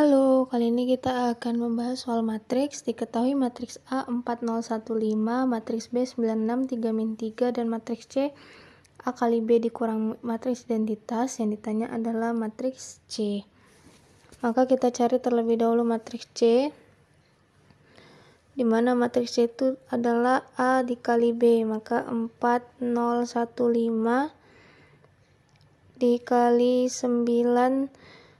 Halo, kali ini kita akan membahas soal matriks. Diketahui matriks A 4015, matriks B 963 min 3 dan matriks C A kali B dikurang matriks identitas. Yang ditanya adalah matriks C. Maka kita cari terlebih dahulu matriks C, di mana matriks C itu adalah A dikali B. Maka 4015 dikali 9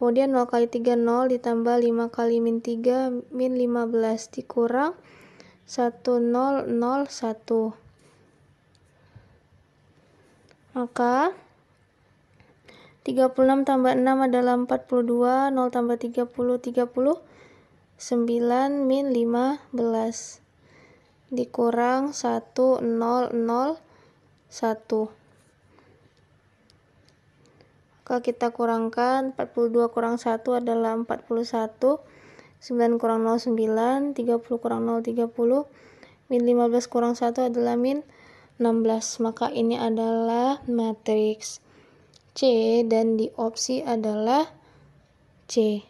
Kemudian 0 kali 3 0 ditambah 5 kali min 3 min 15 dikurang 1 0 0 1. Maka 36 tambah 6 adalah 42, 0 tambah 30 30 9 min 15 dikurang 1 0 0 1 maka kita kurangkan 42 kurang 1 adalah 41. 9 kurang 0 9, 30 kurang 0 30, min 15 kurang 1 adalah min 16. Maka ini adalah matriks C dan di opsi adalah C.